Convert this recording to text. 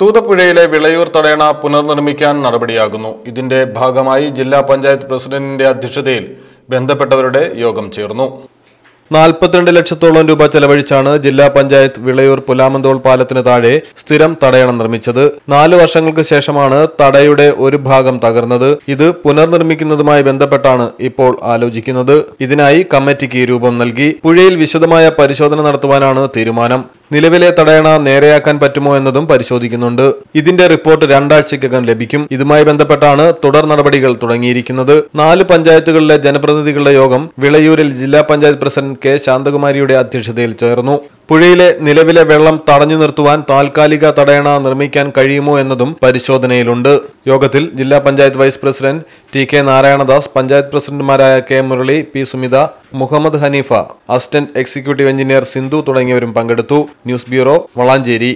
തൂതപ്പുഴയിലെ വിളയൂർ തടയണ പുനർനിർമ്മിക്കാൻ നടപടിയാകുന്നു ഇതിന്റെ ഭാഗമായി ജില്ലാ പഞ്ചായത്ത് പ്രസിഡന്റിന്റെ അധ്യക്ഷതയിൽ ബന്ധപ്പെട്ടവരുടെ യോഗം ചേർന്നു നാൽപ്പത്തിരണ്ട് ലക്ഷത്തോളം രൂപ ചെലവഴിച്ചാണ് ജില്ലാ പഞ്ചായത്ത് വിളയൂർ പുലാമന്തോൾ പാലത്തിന് താഴെ സ്ഥിരം തടയണം നിർമ്മിച്ചത് നാല് വർഷങ്ങൾക്ക് ശേഷമാണ് തടയുടെ ഒരു ഭാഗം തകർന്നത് ഇത് പുനർനിർമ്മിക്കുന്നതുമായി ബന്ധപ്പെട്ടാണ് ഇപ്പോൾ ആലോചിക്കുന്നത് ഇതിനായി കമ്മിറ്റിക്ക് രൂപം നൽകി പുഴയിൽ വിശദമായ പരിശോധന നടത്തുവാനാണ് തീരുമാനം നിലവിലെ തടയണ നേരെയാക്കാൻ പറ്റുമോ എന്നതും പരിശോധിക്കുന്നുണ്ട് ഇതിന്റെ റിപ്പോർട്ട് രണ്ടാഴ്ചയ്ക്കകം ലഭിക്കും ഇതുമായി ബന്ധപ്പെട്ടാണ് തുടർ നടപടികൾ തുടങ്ങിയിരിക്കുന്നത് നാല് പഞ്ചായത്തുകളിലെ ജനപ്രതിനിധികളുടെ യോഗം വിളയൂരിൽ ജില്ലാ പഞ്ചായത്ത് പ്രസിഡന്റ് കെ ശാന്തകുമാരിയുടെ അധ്യക്ഷതയിൽ ചേർന്നു പുഴയിലെ നിലവിലെ വെള്ളം തടഞ്ഞു നിർത്തുവാൻ താൽക്കാലിക തടയണ നിർമ്മിക്കാൻ കഴിയുമോ എന്നതും പരിശോധനയിലുണ്ട് യോഗത്തിൽ ജില്ലാ panchayat vice president T K Narayanadas panchayat പ്രസിഡന്റുമാരായ K Murali P Sumitha Muhammad Haneefa assistant executive engineer Sindhu തുടങ്ങിയവരും പങ്കെടുത്തു ന്യൂസ് ബ്യൂറോ വളാഞ്ചേരി